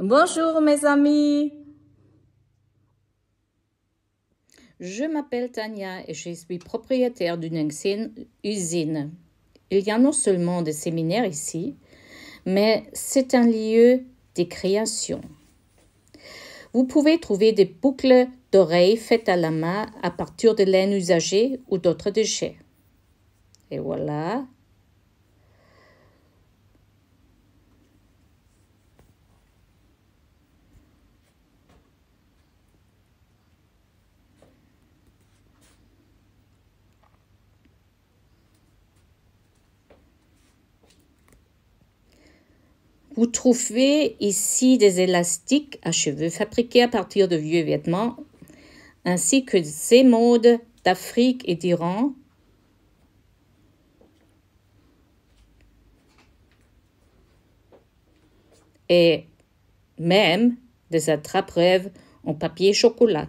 Bonjour mes amis. Je m'appelle Tania et je suis propriétaire d'une usine. Il y a non seulement des séminaires ici, mais c'est un lieu de création Vous pouvez trouver des boucles d'oreilles faites à la main à partir de laine usagée ou d'autres déchets. Et voilà, Vous trouvez ici des élastiques à cheveux fabriqués à partir de vieux vêtements, ainsi que des modes d'Afrique et d'Iran. Et même des attrape-rêves en papier chocolat.